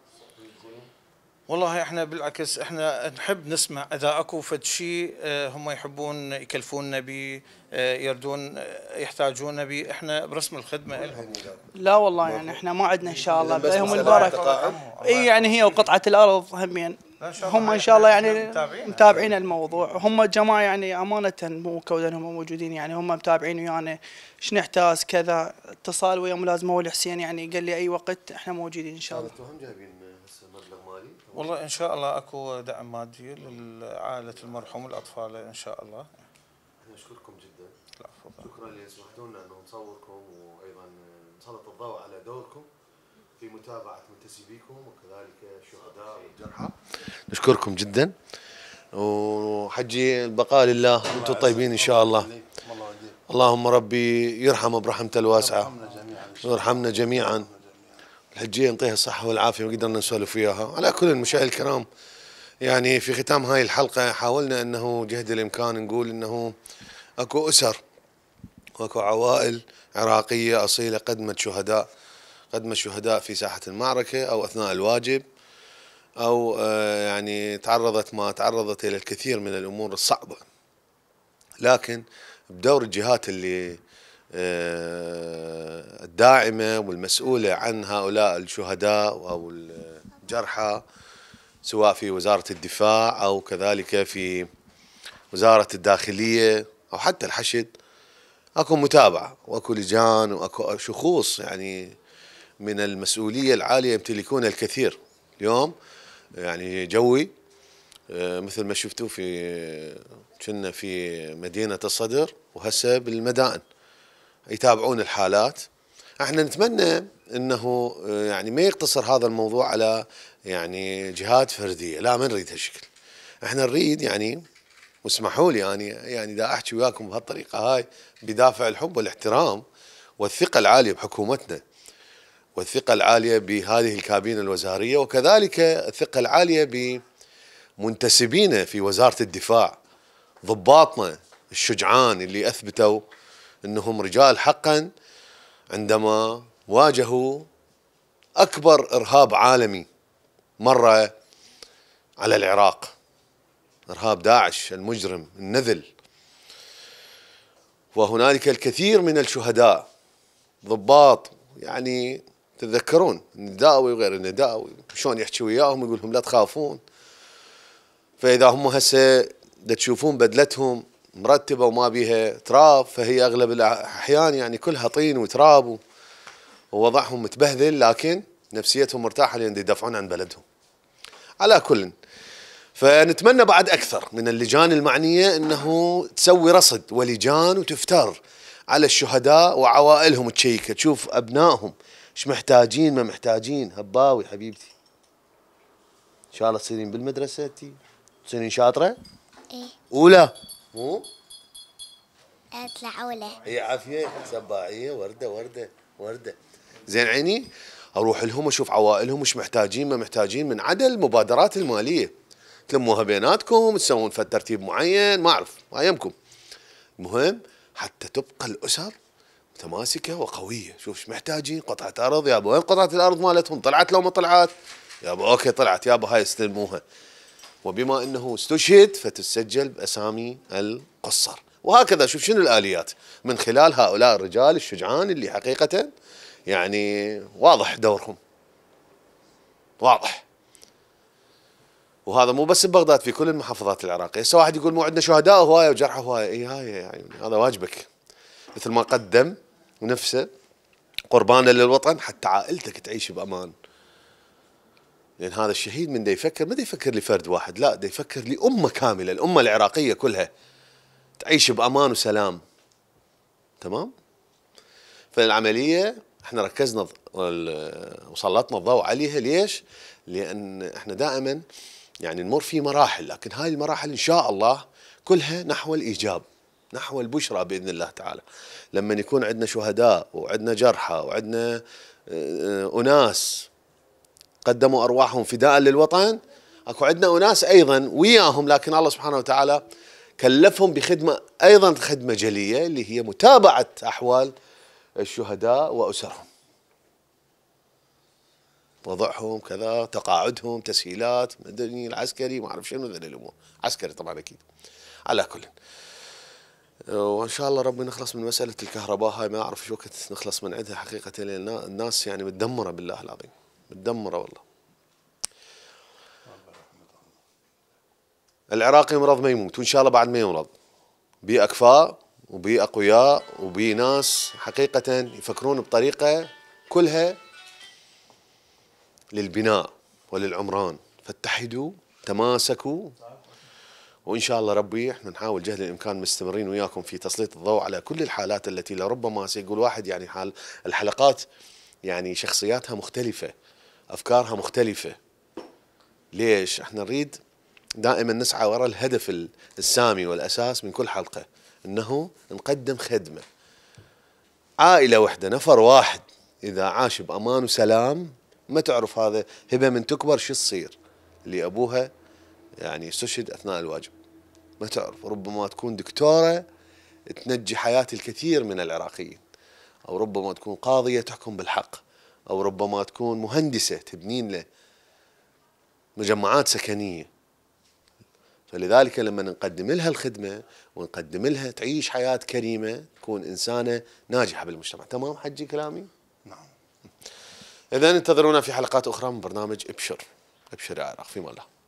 والله احنا بالعكس احنا نحب نسمع اذا اكو فد شيء آه، هم يحبون يكلفوننا به يردون آه، يحتاجون به احنا برسم الخدمه لهم لا والله يعني احنا ما عندنا ان شاء الله بهم البركه اي يعني هي وقطعه الارض همين هم يعني، ان شاء الله يعني متابعين الموضوع هم جماعه يعني امانه مو كودن هم موجودين يعني هم متابعين ويانا يعني ايش نحتاج كذا اتصال ويا ملازمه الحسين يعني قال لي اي وقت احنا موجودين ان شاء الله. طيب، هم جايبين والله ان شاء الله اكو دعم مادي لعائله المرحوم الاطفال ان شاء الله نشكركم جدا العفو شكرا اللي سمحتوا لنا انه نصوركم وايضا نسلط الضوء على دوركم في متابعه منتسبيكم وكذلك الشهداء والجرحى نشكركم جدا وحجي البقاء لله وانتم طيبين ان شاء الله اللهم ربي يرحمه برحمته الواسعه ويرحمنا جميعا الحجيه نعطيها الصحه والعافيه وقدرنا نسولف وياها على كل المشاهد الكرام يعني في ختام هاي الحلقه حاولنا انه جهد الامكان نقول انه اكو اسر واكو عوائل عراقيه اصيله قدمت شهداء قدمت شهداء في ساحه المعركه او اثناء الواجب او آه، يعني تعرضت ما تعرضت الى الكثير من الامور الصعبه لكن بدور الجهات اللي آه، الداعمة والمسؤولة عن هؤلاء الشهداء أو الجرحى سواء في وزارة الدفاع أو كذلك في وزارة الداخلية أو حتى الحشد أكو متابعة وأكو لجان وأكو شخوص يعني من المسؤولية العالية يمتلكون الكثير اليوم يعني جوي آه، مثل ما شفتوا في آه، كنا في مدينة الصدر وهسه بالمدائن يتابعون الحالات احنا نتمنى انه يعني ما يقتصر هذا الموضوع على يعني جهات فرديه لا ما نريد هالشكل احنا نريد يعني واسمحوا لي يعني يعني اذا احكي وياكم بهالطريقه هاي بدافع الحب والاحترام والثقه العاليه بحكومتنا والثقه العاليه بهذه الكابينه الوزاريه وكذلك الثقه العاليه بمنتسبينا في وزاره الدفاع ضباطنا الشجعان اللي اثبتوا انهم رجال حقا عندما واجهوا اكبر ارهاب عالمي مره على العراق ارهاب داعش المجرم النذل وهنالك الكثير من الشهداء ضباط يعني تتذكرون النداوي وغير النداوي شلون يحكي وياهم يقول لهم لا تخافون فاذا هم هسه تشوفون بدلتهم مرتبه وما بيها تراب فهي اغلب الاحيان يعني كلها طين وتراب ووضعهم متبهذل لكن نفسيتهم مرتاحه لان يدافعون عن بلدهم. على كل فنتمنى بعد اكثر من اللجان المعنيه انه تسوي رصد ولجان وتفتر على الشهداء وعوائلهم تشيكه تشوف ابنائهم ايش محتاجين ما محتاجين هباوي حبيبتي. ان شاء الله تصيرين بالمدرسه تي تصيرين شاطره؟ ايه اولى مو؟ اولى هي عافية سباعية وردة وردة وردة زين عيني اروح لهم اشوف عوائلهم وش محتاجين ما محتاجين من عدا المبادرات الماليه تلموها بيناتكم تسوون فد ترتيب معين ما اعرف ما يمكم المهم حتى تبقى الاسر متماسكه وقويه شوف ايش محتاجين قطعه ارض يابا وين قطعه الارض مالتهم طلعت لو ما طلعت يابا اوكي طلعت يابا هاي استلموها وبما أنه استشهد فتسجل بأسامي القصر وهكذا شوف شنو الآليات من خلال هؤلاء الرجال الشجعان اللي حقيقة يعني واضح دورهم واضح وهذا مو بس ببغداد في كل المحافظات العراقيه، هسه واحد يقول مو عندنا شهداء هوايه وجرحى هوايه، اي هاي يعني هذا واجبك مثل ما قدم نفسه قربانا للوطن حتى عائلتك تعيش بامان. لان هذا الشهيد من دا يفكر ما دا يفكر لفرد واحد لا دا يفكر لامه كامله الامه العراقيه كلها تعيش بامان وسلام تمام فالعمليه احنا ركزنا وسلطنا الضوء عليها ليش لان احنا دائما يعني نمر في مراحل لكن هاي المراحل ان شاء الله كلها نحو الايجاب نحو البشرى باذن الله تعالى لما يكون عندنا شهداء وعندنا جرحى وعندنا آه، آه، اناس قدموا أرواحهم فداء للوطن أكو عندنا أناس أيضا وياهم لكن الله سبحانه وتعالى كلفهم بخدمة أيضا خدمة جلية اللي هي متابعة أحوال الشهداء وأسرهم وضعهم كذا تقاعدهم تسهيلات مدني العسكري ما أعرف شنو ذي الأمور عسكري طبعا أكيد على كل وان شاء الله ربي نخلص من مساله الكهرباء هاي ما اعرف شو وقت نخلص من عندها حقيقه لان الناس يعني متدمره بالله العظيم متدمره والله العراقي يمرض ما يموت وان شاء الله بعد ما يمرض بي اكفاء وبي اقوياء وبي ناس حقيقه يفكرون بطريقه كلها للبناء وللعمران فاتحدوا تماسكوا وان شاء الله ربي احنا نحاول جهد الامكان مستمرين وياكم في تسليط الضوء على كل الحالات التي لربما سيقول واحد يعني حال الحلقات يعني شخصياتها مختلفه افكارها مختلفه ليش احنا نريد دائما نسعى وراء الهدف السامي والاساس من كل حلقه انه نقدم خدمه عائله واحده نفر واحد اذا عاش بامان وسلام ما تعرف هذا هبه من تكبر شو تصير اللي ابوها يعني استشهد اثناء الواجب ما تعرف ربما تكون دكتوره تنجي حياه الكثير من العراقيين او ربما تكون قاضيه تحكم بالحق أو ربما تكون مهندسة تبنين له مجمعات سكنية فلذلك لما نقدم لها الخدمة ونقدم لها تعيش حياة كريمة تكون إنسانة ناجحة بالمجتمع تمام حجي كلامي؟ نعم إذا انتظرونا في حلقات أخرى من برنامج ابشر ابشر يا عراق في الله